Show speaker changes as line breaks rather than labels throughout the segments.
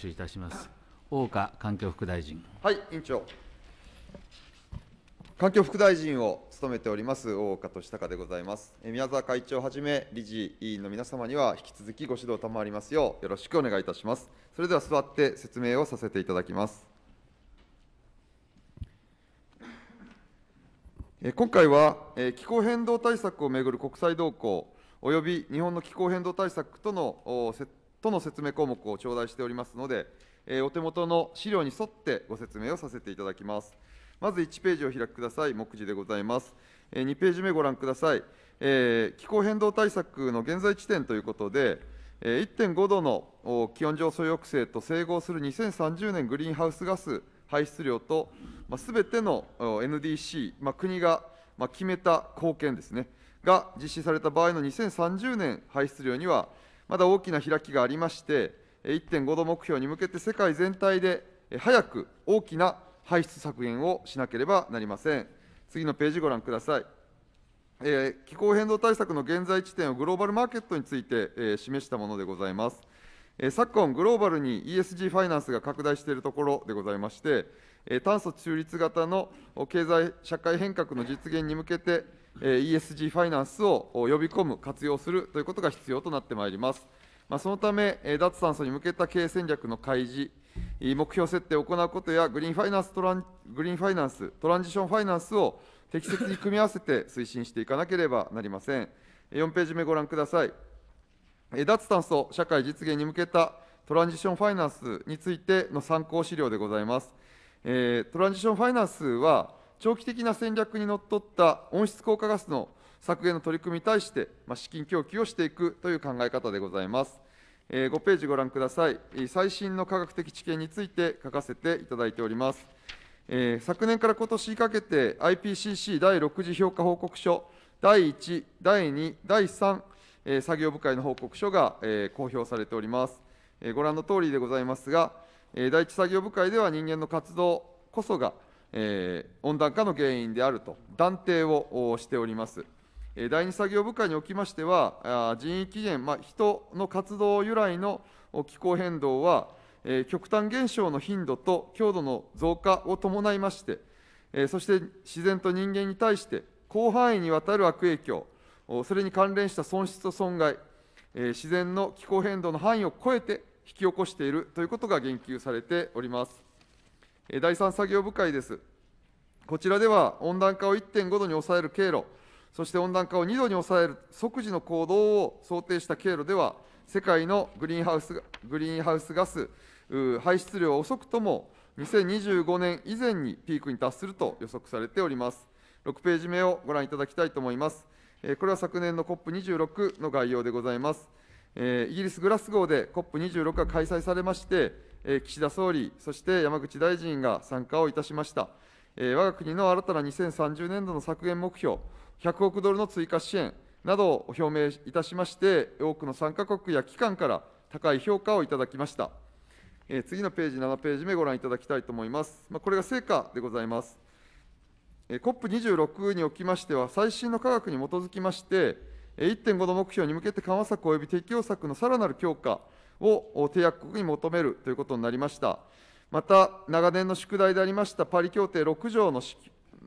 手いたします。大岡環境副大臣。はい、委員長。環境副大臣を務めております大岡俊孝でございます。宮沢会長はじめ理事委員の皆様には引き続きご指導賜りますようよろしくお願いいたします。それでは座って説明をさせていただきます。今回は気候変動対策をめぐる国際動向および日本の気候変動対策とのとの説明項目を頂戴しておりますので、えー、お手元の資料に沿ってご説明をさせていただきます。まず1ページを開くください、目次でございます。えー、2ページ目ご覧ください、えー、気候変動対策の現在地点ということで、えー、1.5度の気温上昇抑制と整合する2030年グリーンハウスガス排出量と、す、ま、べ、あ、ての NDC、まあ、国が、まあ、決めた貢献ですね、が実施された場合の2030年排出量には、まだ大きな開きがありまして、1.5度目標に向けて世界全体で早く大きな排出削減をしなければなりません。次のページご覧ください。えー、気候変動対策の現在地点をグローバルマーケットについて、えー、示したものでございます。えー、昨今、グローバルに ESG ファイナンスが拡大しているところでございまして、え炭素中立型の経済社会変革の実現に向けて、ESG ファイナンスを呼び込む、活用するということが必要となってまいります。まあ、そのため、脱炭素に向けた経営戦略の開示、目標設定を行うことやグリーンファイナンストラン、グリーンファイナンス、トランジションファイナンスを適切に組み合わせて推進していかなければなりません。4ページ目ご覧ください。脱炭素社会実現に向けたトランジションファイナンスについての参考資料でございます。トランジションファイナンスは、長期的な戦略にのっとった温室効果ガスの削減の取り組みに対して、ま資金供給をしていくという考え方でございます。え5ページご覧ください。最新の科学的知見について書かせていただいております。え昨年から今年にかけて IPCC 第6次評価報告書第1、第2、第3、え作業部会の報告書が、え公表されております。えご覧のとおりでございますが、え第1作業部会では人間の活動こそがえー、温暖化の原因であると断定をしております。第2作業部会におきましては、人為起源、まあ、人の活動由来の気候変動は、え極端現象の頻度と強度の増加を伴いまして、えそして自然と人間に対して広範囲にわたる悪影響、それに関連した損失と損害、え自然の気候変動の範囲を超えて引き起こしているということが言及されております。第3作業部会です。こちらでは温暖化を1.5度に抑える経路、そして温暖化を2度に抑える即時の行動を想定した経路では、世界のグリーンハウスグリーンハウスガス排出量は遅くとも2025年以前にピークに達すると予測されております。6ページ目をご覧いただきたいと思います。これは昨年の COP26 の概要でございます。イギリス・グラスゴーで COP26 が開催されまして、岸田総理、そして山口大臣が参加をいたしました。我が国の新たな2030年度の削減目標、100億ドルの追加支援などを表明いたしまして、多くの参加国や機関から高い評価をいただきました。次のページ、7ページ目、ご覧いただきたいと思います。これが成果でございます。COP26 におきましては、最新の科学に基づきまして、1.5度目標に向けて緩和策及び適用策のさらなる強化、を締約国に求めるということになりました。また、長年の宿題でありましたパリ協定6条の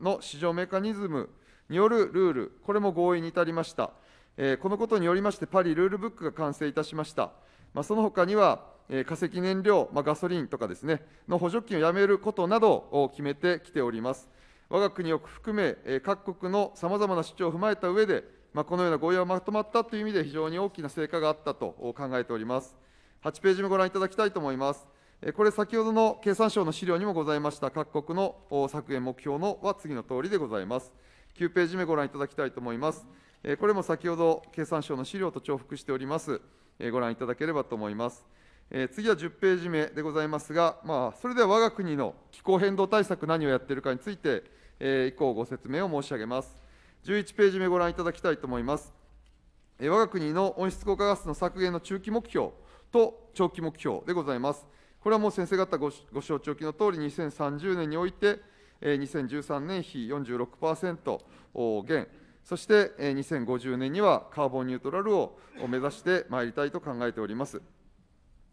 の市場メカニズムによるルール、これも合意に至りました。えー、このことによりまして、パリルールブックが完成いたしました。まあ、その他には、えー、化石燃料、まあ、ガソリンとかですね、の補助金をやめることなどを決めてきております。我が国を含め、えー、各国のさまざまな主張を踏まえた上で、まあ、このような合意はまとまったという意味で、非常に大きな成果があったと考えております。8ページ目ご覧いただきたいと思います。これ、先ほどの経産省の資料にもございました各国の削減目標のは次のとおりでございます。9ページ目ご覧いただきたいと思います。これも先ほど経産省の資料と重複しております。ご覧いただければと思います。次は10ページ目でございますが、まあ、それでは我が国の気候変動対策、何をやっているかについて、以降ご説明を申し上げます。11ページ目ご覧いただきたいと思います。我が国の温室効果ガスの削減の中期目標、と長期目標でございます。これはもう先生方ご承知おきのとおり、2030年において、2013年比46%減、そして2050年にはカーボンニュートラルを目指してまいりたいと考えております。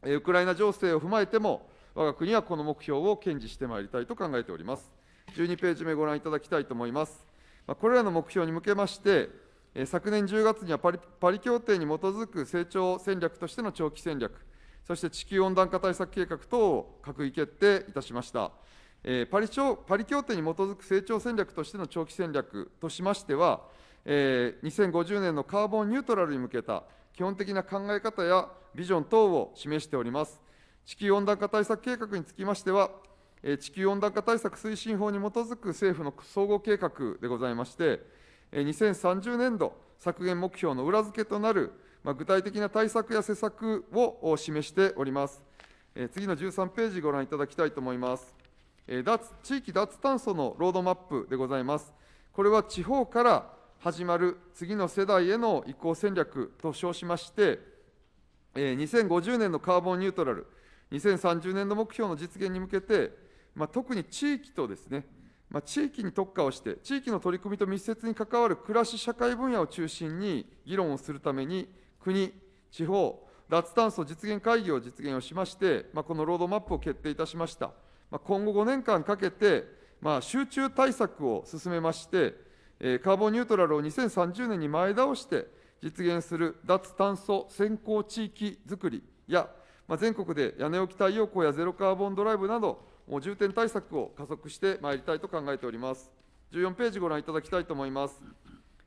ウクライナ情勢を踏まえても、我が国はこの目標を堅持してまいりたいと考えております。12ページ目ご覧いただきたいと思います。これらの目標に向けまして、昨年10月にはパリパリ協定に基づく成長戦略としての長期戦略、そして地球温暖化対策計画等を閣議決定いたしました。パリパリ協定に基づく成長戦略としての長期戦略としましては、2050年のカーボンニュートラルに向けた基本的な考え方やビジョン等を示しております。地球温暖化対策計画につきましては、地球温暖化対策推進法に基づく政府の総合計画でございまして、2030年度削減目標の裏付けとなる具体的な対策や施策を示しております。次の13ページご覧いただきたいと思います。脱地域脱炭素のロードマップでございます。これは地方から始まる次の世代への移行戦略と称しまして、2050年のカーボンニュートラル、2030年度目標の実現に向けて、特に地域とですね、まあ、地域に特化をして地域の取り組みと密接に関わる暮らし社会分野を中心に議論をするために国地方脱炭素実現会議を実現をしまして、まあ、このロードマップを決定いたしました、まあ、今後5年間かけて、まあ、集中対策を進めまして、えー、カーボンニュートラルを2030年に前倒して実現する脱炭素先行地域づくりや、まあ、全国で屋根置き太陽光やゼロカーボンドライブなど重点対策を加速してまいりたいと考えております。14ページご覧いただきたいと思います。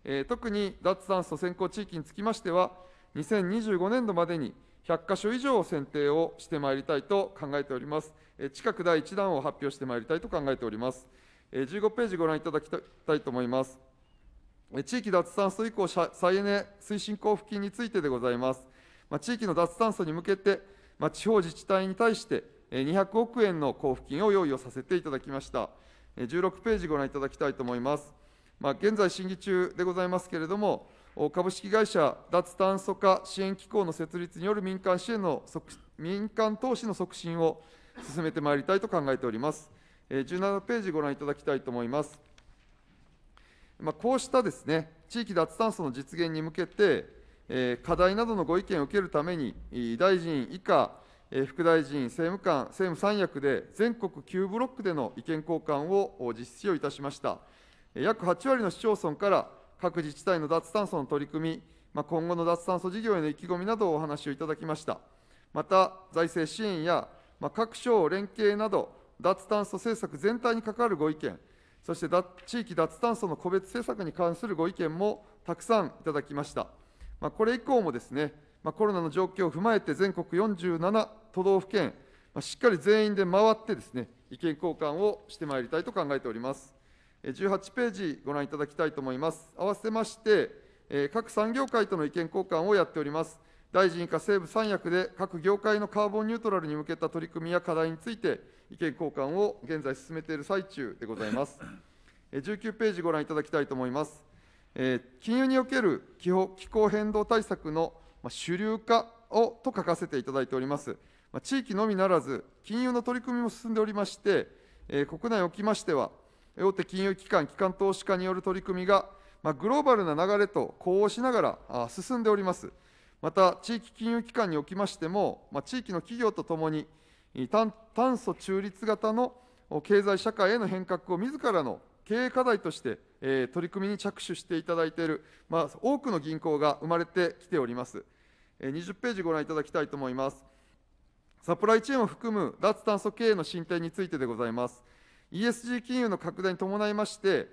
えー、特に脱炭素先行地域につきましては、2025年度までに100か所以上選定をしてまいりたいと考えております。えー、近く第1弾を発表してまいりたいと考えております。えー、15ページご覧いただきたいと思います。地域脱炭素以降、再エネ推進交付金についてでございます。まあ、地域の脱炭素に向けて、まあ、地方自治体に対して、200億円の交付金を用意をさせていただきました。16ページご覧いただきたいと思います。まあ、現在審議中でございますけれども、株式会社脱炭素化支援機構の設立による民間支援の民間投資の促進を進めてまいりたいと考えております。17ページご覧いただきたいと思います。まあ、こうしたですね、地域脱炭素の実現に向けて、課題などのご意見を受けるために、大臣以下、副大臣、政務官、政務三役で全国9ブロックでの意見交換を実施をいたしました。約8割の市町村から各自治体の脱炭素の取り組み、今後の脱炭素事業への意気込みなどをお話をいただきました。また、財政支援や、各省連携など、脱炭素政策全体に関わるご意見、そして地域脱炭素の個別政策に関するご意見もたくさんいただきました。これ以降もですね、コロナの状況を踏まえて全国47都道府県、しっかり全員で回ってですね、意見交換をしてまいりたいと考えております。18ページご覧いただきたいと思います。合わせまして、各産業界との意見交換をやっております。大臣以下西部三役で各業界のカーボンニュートラルに向けた取り組みや課題について意見交換を現在進めている最中でございます。19ページご覧いただきたいと思います。金融における気候変動対策の主流化をと書かせていただいております。ま地域のみならず、金融の取り組みも進んでおりまして、え国内におきましては、大手金融機関、機関投資家による取り組みが、まグローバルな流れと呼応しながら進んでおります。また、地域金融機関におきましても、ま地域の企業とともに炭、炭素中立型の経済社会への変革を自らの経営課題として、え取り組みに着手していただいている、ま多くの銀行が生まれてきております。20ページご覧いただきたいと思います。サプライチェーンを含む脱炭素経営の進展についてでございます。ESG 金融の拡大に伴いまして、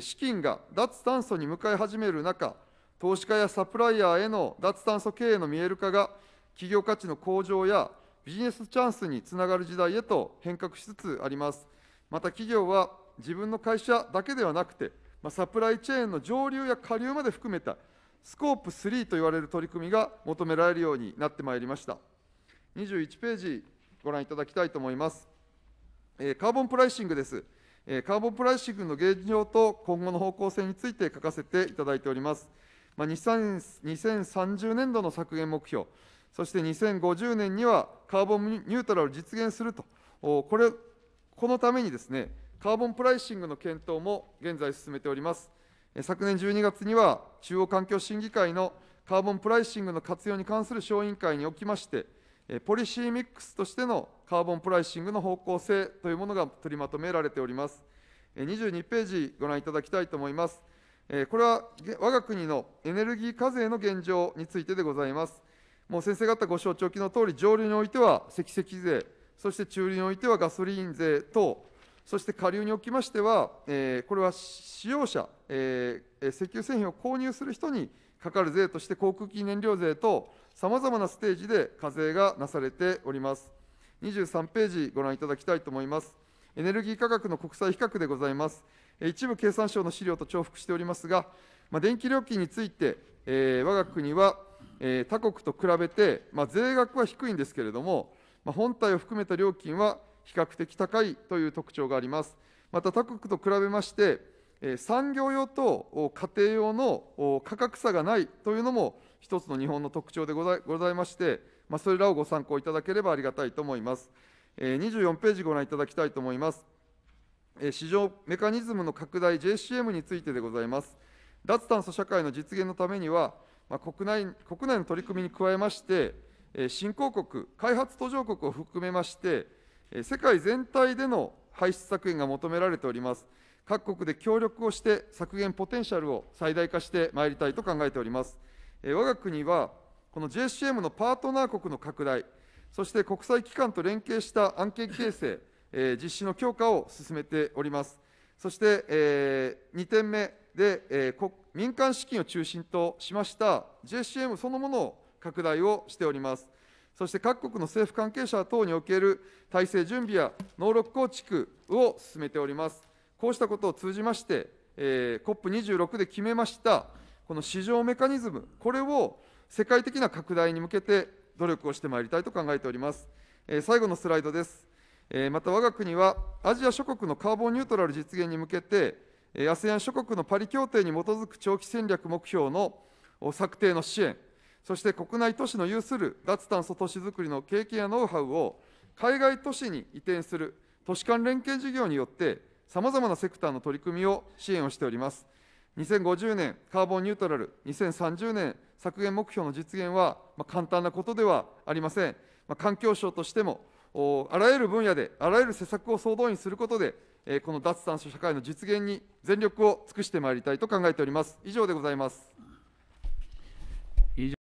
資金が脱炭素に向かい始める中、投資家やサプライヤーへの脱炭素経営の見える化が、企業価値の向上やビジネスチャンスにつながる時代へと変革しつつあります。また企業は自分の会社だけではなくて、まサプライチェーンの上流や下流まで含めたスコープ3と言われる取り組みが求められるようになってまいりました。21ページご覧いただきたいと思います。カーボンプライシングです。カーボンプライシングの現状と今後の方向性について書かせていただいております。まあ、2030年度の削減目標、そして2050年にはカーボンニュートラルを実現すると、これこのためにですね、カーボンプライシングの検討も現在進めております。昨年12月には中央環境審議会のカーボンプライシングの活用に関する小委員会におきまして、ポリシーミックスとしてのカーボンプライシングの方向性というものが取りまとめられております。22ページご覧いただきたいと思います。これは我が国のエネルギー課税の現状についてでございます。もう先生方ご承知おきのとおり、上流においては積石税、そして中流においてはガソリン税等、そして下流におきましては、これは使用者、石油製品を購入する人にかかる税として、航空機燃料税とさまざまなステージで課税がなされております。23ページご覧いただきたいと思います。エネルギー価格の国際比較でございます。一部経産省の資料と重複しておりますが、まあ、電気料金について、えー、我が国は、えー、他国と比べて、まあ、税額は低いんですけれども、まあ、本体を含めた料金は比較的高いという特徴があります。また他国と比べまして、えー、産業用と家庭用の価格差がないというのも一つの日本の特徴でございまして、まあ、それらをご参考いただければありがたいと思います。えー、24ページご覧いただきたいと思います。えー、市場メカニズムの拡大 JCM についてでございます。脱炭素社会の実現のためには、まあ、国内国内の取り組みに加えまして、えー、新興国、開発途上国を含めまして、えー、世界全体での排出削減が求められております。各国で協力をして削減ポテンシャルを最大化してまいりたいと考えております。我が国はこの JCM のパートナー国の拡大、そして国際機関と連携した案件形成、えー、実施の強化を進めております。そして、えー、2点目で、えー、民間資金を中心としました JCM そのものを拡大をしております。そして各国の政府関係者等における体制準備や能力構築を進めております。こうしたことを通じまして、えー、COP26 で決めましたこの市場メカニズム、これを世界的な拡大に向けて努力をしてまいりたいと考えております。え最後のスライドです。えまた、我が国はアジア諸国のカーボンニュートラル実現に向けて、ASEAN 諸国のパリ協定に基づく長期戦略目標の策定の支援、そして国内都市の有する脱炭素都市づくりの経験やノウハウを海外都市に移転する都市間連携事業によって、さまざまなセクターの取り組みを支援をしております。2050年カーボンニュートラル、2030年削減目標の実現は、まあ、簡単なことではありません。まあ、環境省としてもあらゆる分野であらゆる施策を総動員することで、えー、この脱炭素社会の実現に全力を尽くしてまいりたいと考えております。以上でございます。